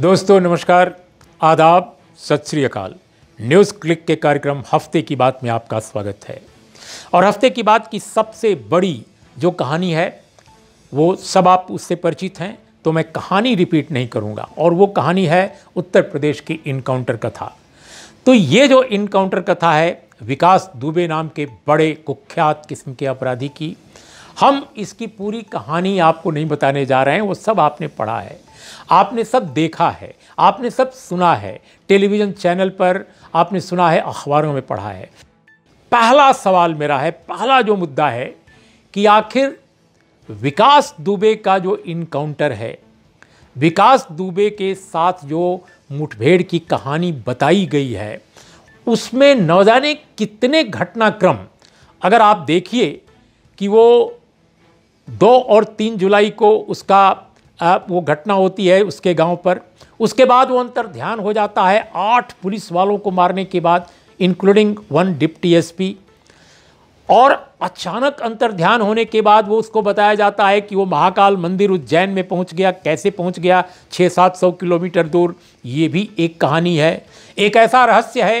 दोस्तों नमस्कार आदाब सत श्री अकाल न्यूज़ क्लिक के कार्यक्रम हफ्ते की बात में आपका स्वागत है और हफ्ते की बात की सबसे बड़ी जो कहानी है वो सब आप उससे परिचित हैं तो मैं कहानी रिपीट नहीं करूँगा और वो कहानी है उत्तर प्रदेश की इनकाउंटर कथा तो ये जो इनकाउंटर कथा है विकास दुबे नाम के बड़े कुख्यात किस्म के अपराधी की हम इसकी पूरी कहानी आपको नहीं बताने जा रहे हैं वो सब आपने पढ़ा है आपने सब देखा है आपने सब सुना है टेलीविज़न चैनल पर आपने सुना है अखबारों में पढ़ा है पहला सवाल मेरा है पहला जो मुद्दा है कि आखिर विकास दुबे का जो इनकाउंटर है विकास दुबे के साथ जो मुठभेड़ की कहानी बताई गई है उसमें न जाने कितने घटनाक्रम अगर आप देखिए कि वो दो और तीन जुलाई को उसका वो घटना होती है उसके गांव पर उसके बाद वो अंतर ध्यान हो जाता है आठ पुलिस वालों को मारने के बाद इंक्लूडिंग वन डिप्टी एसपी और अचानक अंतर ध्यान होने के बाद वो उसको बताया जाता है कि वो महाकाल मंदिर उज्जैन में पहुंच गया कैसे पहुंच गया छः सात सौ किलोमीटर दूर ये भी एक कहानी है एक ऐसा रहस्य है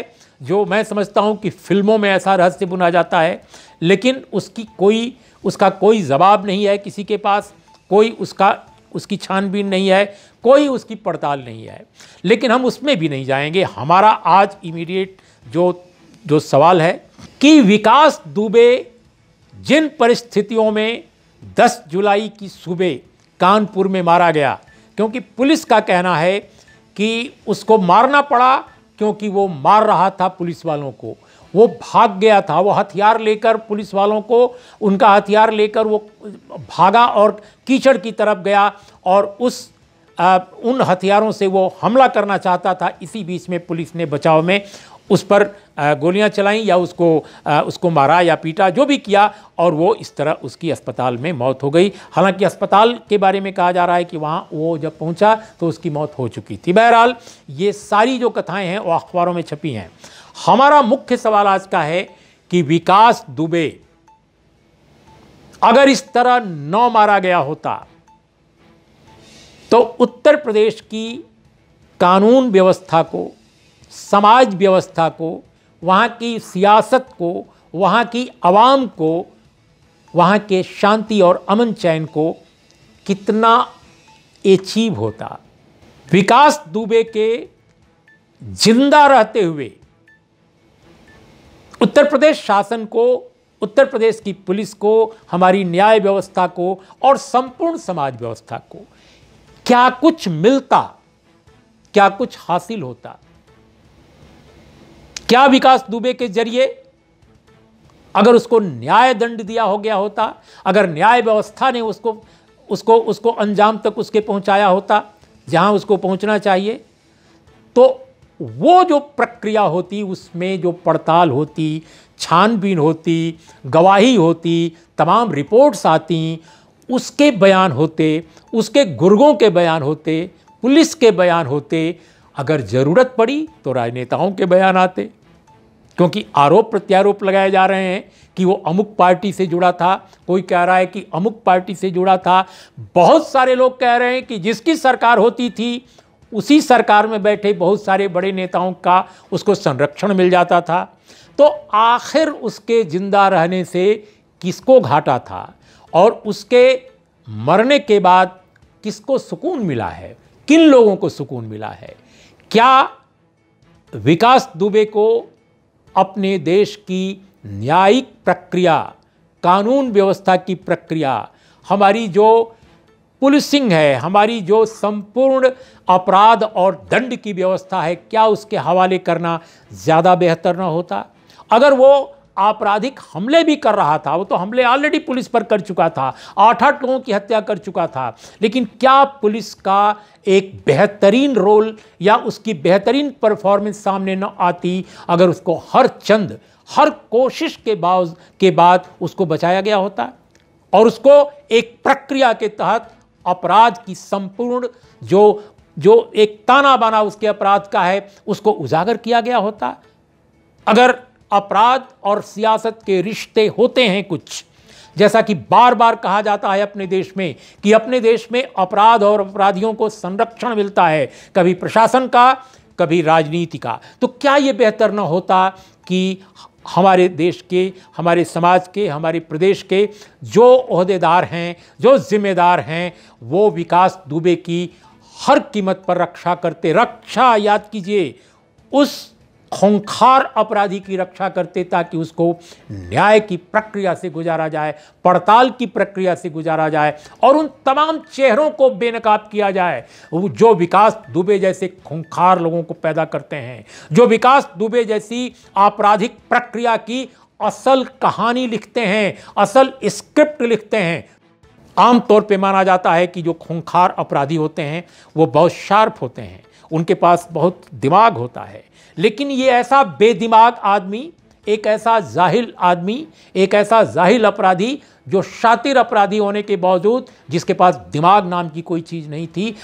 जो मैं समझता हूँ कि फिल्मों में ऐसा रहस्य बुना जाता है लेकिन उसकी कोई उसका कोई जवाब नहीं है किसी के पास कोई उसका उसकी छानबीन नहीं है कोई उसकी पड़ताल नहीं है लेकिन हम उसमें भी नहीं जाएंगे हमारा आज इमीडिएट जो जो सवाल है कि विकास दुबे जिन परिस्थितियों में 10 जुलाई की सुबह कानपुर में मारा गया क्योंकि पुलिस का कहना है कि उसको मारना पड़ा क्योंकि वो मार रहा था पुलिस वालों को वो भाग गया था वो हथियार लेकर पुलिस वालों को उनका हथियार लेकर वो भागा और कीचड़ की तरफ गया और उस आ, उन हथियारों से वो हमला करना चाहता था इसी बीच में पुलिस ने बचाव में उस पर गोलियां चलाईं या उसको उसको मारा या पीटा जो भी किया और वो इस तरह उसकी अस्पताल में मौत हो गई हालांकि अस्पताल के बारे में कहा जा रहा है कि वहाँ वो जब पहुँचा तो उसकी मौत हो चुकी थी बहरहाल ये सारी जो कथाएं हैं वो अखबारों में छपी हैं हमारा मुख्य सवाल आज का है कि विकास दुबे अगर इस तरह न मारा गया होता तो उत्तर प्रदेश की कानून व्यवस्था को समाज व्यवस्था को वहाँ की सियासत को वहाँ की आवाम को वहाँ के शांति और अमन चैन को कितना एचीव होता विकास दुबे के जिंदा रहते हुए उत्तर प्रदेश शासन को उत्तर प्रदेश की पुलिस को हमारी न्याय व्यवस्था को और संपूर्ण समाज व्यवस्था को क्या कुछ मिलता क्या कुछ हासिल होता क्या विकास दुबे के जरिए अगर उसको न्याय दंड दिया हो गया होता अगर न्याय व्यवस्था ने उसको उसको उसको अंजाम तक उसके पहुंचाया होता जहां उसको पहुंचना चाहिए तो वो जो प्रक्रिया होती उसमें जो पड़ताल होती छानबीन होती गवाही होती तमाम रिपोर्ट्स आती उसके बयान होते उसके गुर्गों के बयान होते पुलिस के बयान होते अगर ज़रूरत पड़ी तो राजनेताओं के बयान आते क्योंकि आरोप प्रत्यारोप लगाए जा रहे हैं कि वो अमुक पार्टी से जुड़ा था कोई कह रहा है कि अमुक पार्टी से जुड़ा था बहुत सारे लोग कह रहे हैं कि जिसकी सरकार होती थी उसी सरकार में बैठे बहुत सारे बड़े नेताओं का उसको संरक्षण मिल जाता था तो आखिर उसके जिंदा रहने से किसको घाटा था और उसके मरने के बाद किसको सुकून मिला है किन लोगों को सुकून मिला है क्या विकास दुबे को अपने देश की न्यायिक प्रक्रिया कानून व्यवस्था की प्रक्रिया हमारी जो पुलिसिंग है हमारी जो संपूर्ण अपराध और दंड की व्यवस्था है क्या उसके हवाले करना ज़्यादा बेहतर ना होता अगर वो आपराधिक हमले भी कर रहा था वो तो हमले ऑलरेडी पुलिस पर कर चुका था आठ आठ लोगों की हत्या कर चुका था लेकिन क्या पुलिस का एक बेहतरीन रोल या उसकी बेहतरीन परफॉर्मेंस सामने न आती अगर उसको हर चंद हर कोशिश के बाद के बाद उसको बचाया गया होता और उसको एक प्रक्रिया के तहत अपराध की संपूर्ण जो जो एक ताना बाना उसके अपराध का है उसको उजागर किया गया होता अगर अपराध और सियासत के रिश्ते होते हैं कुछ जैसा कि बार बार कहा जाता है अपने देश में कि अपने देश में अपराध और अपराधियों को संरक्षण मिलता है कभी प्रशासन का कभी राजनीति का तो क्या ये बेहतर न होता कि हमारे देश के हमारे समाज के हमारे प्रदेश के जो अहदेदार हैं जो जिम्मेदार हैं वो विकास दुबे की हर कीमत पर रक्षा करते रक्षा याद कीजिए उस खूंखार अपराधी की रक्षा करते ताकि उसको न्याय की प्रक्रिया से गुजारा जाए पड़ताल की प्रक्रिया से गुजारा जाए और उन तमाम चेहरों को बेनकाब किया जाए जो विकास दुबे जैसे खूंखार लोगों को पैदा करते हैं जो विकास दुबे जैसी आपराधिक प्रक्रिया की असल कहानी लिखते हैं असल स्क्रिप्ट लिखते हैं आमतौर पे माना जाता है कि जो खूंखार अपराधी होते हैं वो बहुत शार्प होते हैं उनके पास बहुत दिमाग होता है लेकिन ये ऐसा बेदिमाग आदमी एक ऐसा जाहिल आदमी एक ऐसा जाहिल अपराधी जो शातिर अपराधी होने के बावजूद जिसके पास दिमाग नाम की कोई चीज़ नहीं थी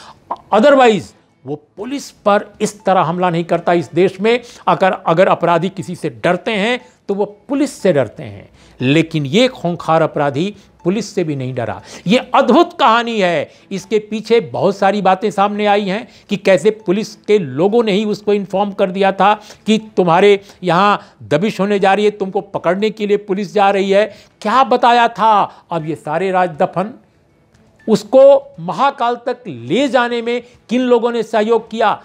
अदरवाइज़ वो पुलिस पर इस तरह हमला नहीं करता इस देश में अगर अगर अपराधी किसी से डरते हैं तो वो पुलिस से डरते हैं लेकिन ये खूंखार अपराधी पुलिस से भी नहीं डरा ये अद्भुत कहानी है इसके पीछे बहुत सारी बातें सामने आई हैं कि कैसे पुलिस के लोगों ने ही उसको इन्फॉर्म कर दिया था कि तुम्हारे यहाँ दबिश होने जा रही है तुमको पकड़ने के लिए पुलिस जा रही है क्या बताया था अब ये सारे राज दफन उसको महाकाल तक ले जाने में किन लोगों ने सहयोग किया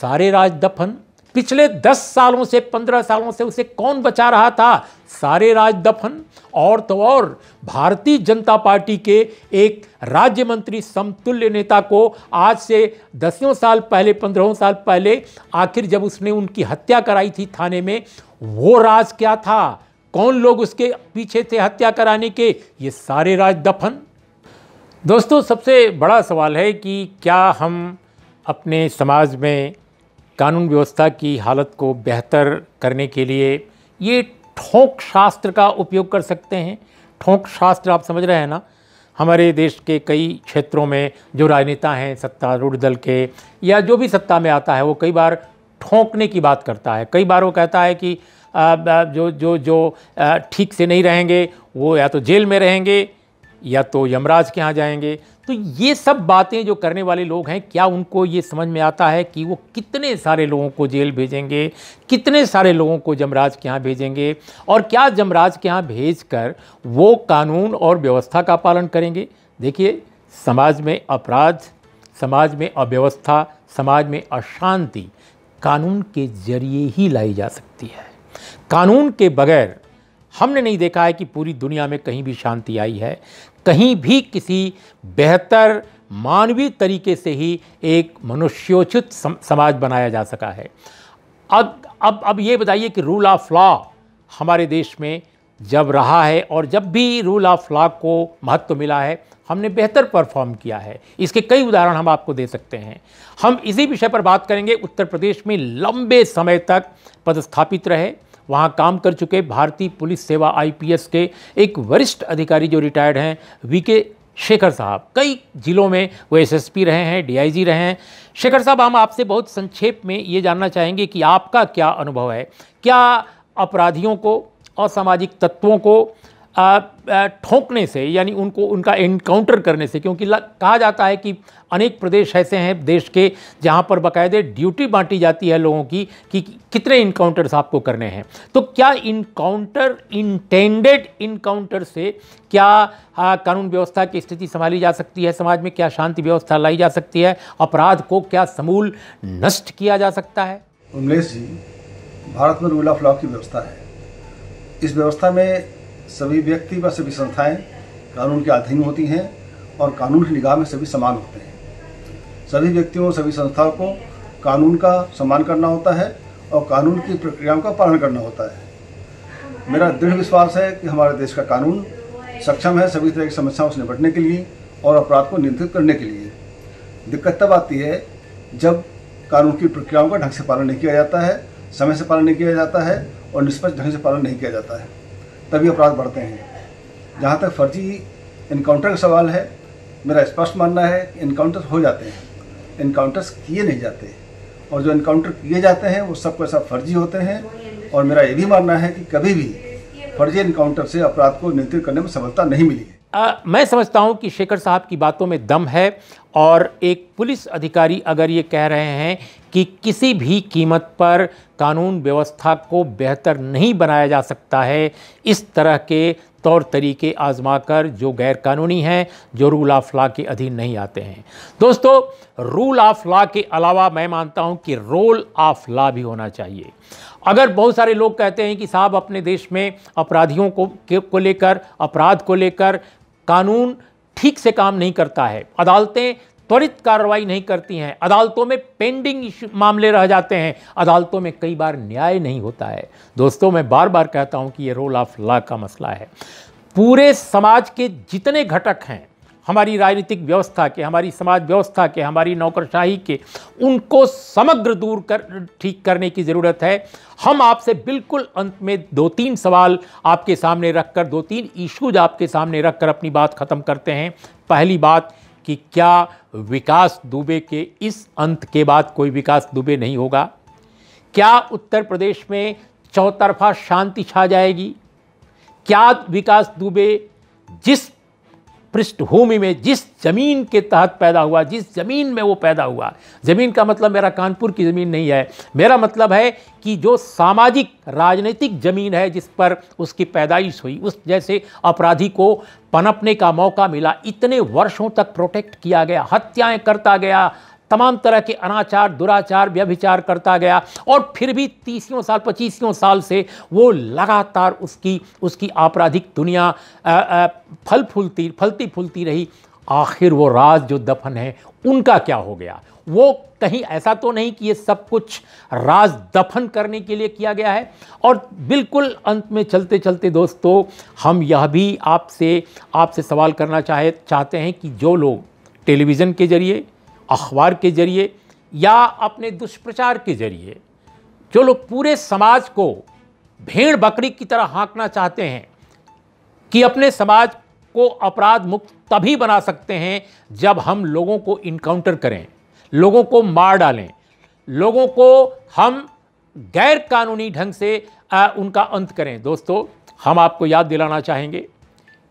सारे राज दफन पिछले दस सालों से पंद्रह सालों से उसे कौन बचा रहा था सारे राज दफन और तो और भारतीय जनता पार्टी के एक राज्य मंत्री समतुल्य नेता को आज से दसियों साल पहले पंद्रहों साल पहले आखिर जब उसने उनकी हत्या कराई थी थाने में वो राज क्या था कौन लोग उसके पीछे थे हत्या कराने के ये सारे राज दफन दोस्तों सबसे बड़ा सवाल है कि क्या हम अपने समाज में कानून व्यवस्था की हालत को बेहतर करने के लिए ये ठोंक शास्त्र का उपयोग कर सकते हैं ठोंक शास्त्र आप समझ रहे हैं ना हमारे देश के कई क्षेत्रों में जो राजनेता हैं सत्तारूढ़ दल के या जो भी सत्ता में आता है वो कई बार ठोंकने की बात करता है कई बार वो कहता है कि जो जो जो ठीक से नहीं रहेंगे वो या तो जेल में रहेंगे या तो यमराज के यहाँ जाएंगे तो ये सब बातें जो करने वाले लोग हैं क्या उनको ये समझ में आता है कि वो कितने सारे लोगों को जेल भेजेंगे कितने सारे लोगों को जमराज के यहाँ भेजेंगे और क्या जमराज के यहाँ भेज कर वो कानून और व्यवस्था का पालन करेंगे देखिए समाज में अपराध समाज में अव्यवस्था समाज में अशांति कानून के जरिए ही लाई जा सकती है कानून के बगैर हमने नहीं देखा है कि पूरी दुनिया में कहीं भी शांति आई है कहीं भी किसी बेहतर मानवीय तरीके से ही एक मनुष्योचित समाज बनाया जा सका है अब अब अब ये बताइए कि रूल ऑफ लॉ हमारे देश में जब रहा है और जब भी रूल ऑफ लॉ को महत्व मिला है हमने बेहतर परफॉर्म किया है इसके कई उदाहरण हम आपको दे सकते हैं हम इसी विषय पर बात करेंगे उत्तर प्रदेश में लंबे समय तक पदस्थापित रहे वहाँ काम कर चुके भारतीय पुलिस सेवा आईपीएस के एक वरिष्ठ अधिकारी जो रिटायर्ड हैं वीके शेखर साहब कई जिलों में वो एसएसपी रहे हैं डीआईजी रहे हैं शेखर साहब हम आपसे बहुत संक्षेप में ये जानना चाहेंगे कि आपका क्या अनुभव है क्या अपराधियों को असामाजिक तत्वों को ठोकने से यानी उनको उनका इनकाउंटर करने से क्योंकि कहा जाता है कि अनेक प्रदेश ऐसे हैं देश के जहाँ पर बाकायदे ड्यूटी बांटी जाती है लोगों की कि कितने इनकाउंटर्स आपको करने हैं तो क्या इनकाउंटर इंटेंडेड इनकाउंटर से क्या कानून व्यवस्था की स्थिति संभाली जा सकती है समाज में क्या शांति व्यवस्था लाई जा सकती है अपराध को क्या समूल नष्ट किया जा सकता है उमेश जी भारत में रूल ऑफ लॉ की व्यवस्था है इस व्यवस्था में सभी व्यक्ति व सभी संस्थाएं कानून के अधीन होती हैं और कानून की निगाह में सभी समान होते हैं सभी व्यक्तियों सभी संस्थाओं को कानून का सम्मान करना होता है और कानून की प्रक्रियाओं का पालन करना होता है मेरा दृढ़ विश्वास है कि हमारे देश का कानून सक्षम है सभी तरह की समस्याओं से निपटने के लिए और अपराध को नियंत्रित करने के लिए दिक्कत तब आती है जब कानून की प्रक्रियाओं का ढंग से पालन नहीं किया जाता है समय से पालन नहीं किया जाता है और निष्पक्ष ढंग से पालन नहीं किया जाता है तभी अपराध बढ़ते हैं जहाँ तक फर्जी इनकाउंटर का सवाल है मेरा स्पष्ट मानना है कि इनकाउंटर्स हो जाते हैं इनकाउंटर्स किए नहीं जाते और जो इनकाउंटर किए जाते हैं वो सब सब फर्जी होते हैं और मेरा ये भी मानना है कि कभी भी फर्जी इनकाउंटर से अपराध को नियंत्रित करने में सफलता नहीं मिली है आ, मैं समझता हूं कि शेखर साहब की बातों में दम है और एक पुलिस अधिकारी अगर ये कह रहे हैं कि किसी भी कीमत पर कानून व्यवस्था को बेहतर नहीं बनाया जा सकता है इस तरह के तौर तरीके आजमाकर जो गैर कानूनी हैं जो रूल ऑफ लॉ के अधीन नहीं आते हैं दोस्तों रूल ऑफ लॉ के अलावा मैं मानता हूं कि रोल ऑफ लॉ भी होना चाहिए अगर बहुत सारे लोग कहते हैं कि साहब अपने देश में अपराधियों को को लेकर अपराध को लेकर कानून ठीक से काम नहीं करता है अदालतें त्वरित कार्रवाई नहीं करती हैं अदालतों में पेंडिंग मामले रह जाते हैं अदालतों में कई बार न्याय नहीं होता है दोस्तों मैं बार बार कहता हूं कि ये रोल ऑफ लॉ का मसला है पूरे समाज के जितने घटक हैं हमारी राजनीतिक व्यवस्था के हमारी समाज व्यवस्था के हमारी नौकरशाही के उनको समग्र दूर कर ठीक करने की ज़रूरत है हम आपसे बिल्कुल अंत में दो तीन सवाल आपके सामने रखकर दो तीन इश्यूज आपके सामने रखकर अपनी बात ख़त्म करते हैं पहली बात कि क्या विकास दुबे के इस अंत के बाद कोई विकास दुबे नहीं होगा क्या उत्तर प्रदेश में चौतरफा शांति छा जाएगी क्या विकास दुबे जिस पृष्ठभूमि में जिस ज़मीन के तहत पैदा हुआ जिस ज़मीन में वो पैदा हुआ ज़मीन का मतलब मेरा कानपुर की ज़मीन नहीं है मेरा मतलब है कि जो सामाजिक राजनीतिक ज़मीन है जिस पर उसकी पैदाइश हुई उस जैसे अपराधी को पनपने का मौका मिला इतने वर्षों तक प्रोटेक्ट किया गया हत्याएं करता गया तमाम तरह के अनाचार दुराचार व्यभिचार करता गया और फिर भी तीसियों साल पच्चीसियों साल से वो लगातार उसकी उसकी आपराधिक दुनिया आ, आ, फल फूलती फलती फूलती रही आखिर वो राज जो दफन है उनका क्या हो गया वो कहीं ऐसा तो नहीं कि ये सब कुछ राज दफन करने के लिए किया गया है और बिल्कुल अंत में चलते चलते दोस्तों हम यह भी आपसे आपसे सवाल करना चाहे चाहते हैं कि जो लोग टेलीविज़न के ज़रिए अखबार के ज़रिए या अपने दुष्प्रचार के ज़रिए जो लोग पूरे समाज को भेड़ बकरी की तरह हाँकना चाहते हैं कि अपने समाज को अपराध मुक्त तभी बना सकते हैं जब हम लोगों को इनकाउंटर करें लोगों को मार डालें लोगों को हम गैर कानूनी ढंग से आ, उनका अंत करें दोस्तों हम आपको याद दिलाना चाहेंगे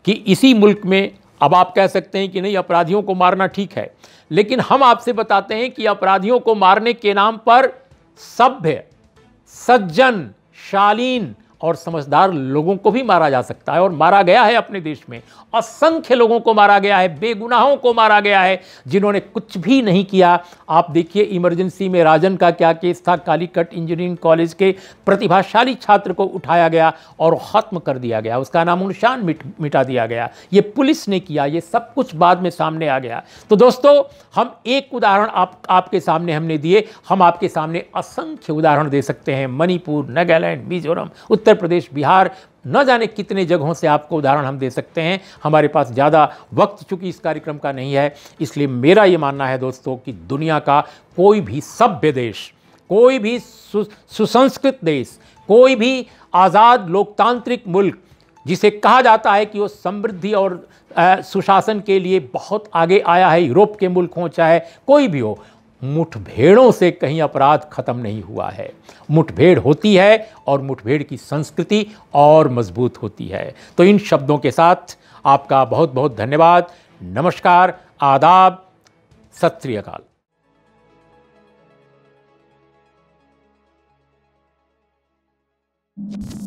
कि इसी मुल्क में अब आप कह सकते हैं कि नहीं अपराधियों को मारना ठीक है लेकिन हम आपसे बताते हैं कि अपराधियों को मारने के नाम पर सभ्य सज्जन शालीन और समझदार लोगों को भी मारा जा सकता है और मारा गया है अपने देश में असंख्य लोगों को मारा गया है बेगुनाहों को मारा गया है जिन्होंने कुछ भी नहीं किया आप देखिए इमरजेंसी में राजन का क्या केस था कालीकट इंजीनियरिंग कॉलेज के प्रतिभाशाली छात्र को उठाया गया और ख़त्म कर दिया गया उसका नामो निशान मिट, मिटा दिया गया ये पुलिस ने किया ये सब कुछ बाद में सामने आ गया तो दोस्तों हम एक उदाहरण आप आपके सामने हमने दिए हम आपके सामने असंख्य उदाहरण दे सकते हैं मणिपुर नागालैंड मिजोरम उत्तर उत्तर प्रदेश बिहार न जाने कितने जगहों से आपको उदाहरण हम दे सकते हैं हमारे पास ज़्यादा वक्त चूंकि इस कार्यक्रम का नहीं है इसलिए मेरा ये मानना है दोस्तों कि दुनिया का कोई भी सभ्य देश कोई भी सु, सुसंस्कृत देश कोई भी आज़ाद लोकतांत्रिक मुल्क जिसे कहा जाता है कि वो समृद्धि और आ, सुशासन के लिए बहुत आगे आया है यूरोप के मुल्क हों चाहे कोई भी हो मुठभेड़ों से कहीं अपराध खत्म नहीं हुआ है मुठभेड़ होती है और मुठभेड़ की संस्कृति और मजबूत होती है तो इन शब्दों के साथ आपका बहुत बहुत धन्यवाद नमस्कार आदाब सत श्रीकाल you